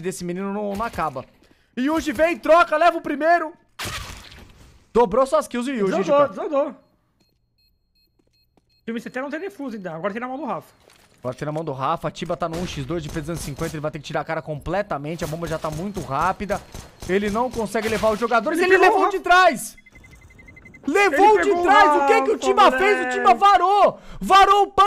desse menino não, não acaba. Yuji vem, troca, leva o primeiro. Dobrou suas kills e Yuji. Jogou, jogou. O time CT não tem defuso ainda, agora tem na mão do Rafa. Agora tem na mão do Rafa, a Tiba tá no 1x2 de P250, ele vai ter que tirar a cara completamente, a bomba já tá muito rápida. Ele não consegue levar os jogadores, ele, ele levou de trás! Levou de trás! O que, que o Tiba fez? O Tiba varou! Varou o pão!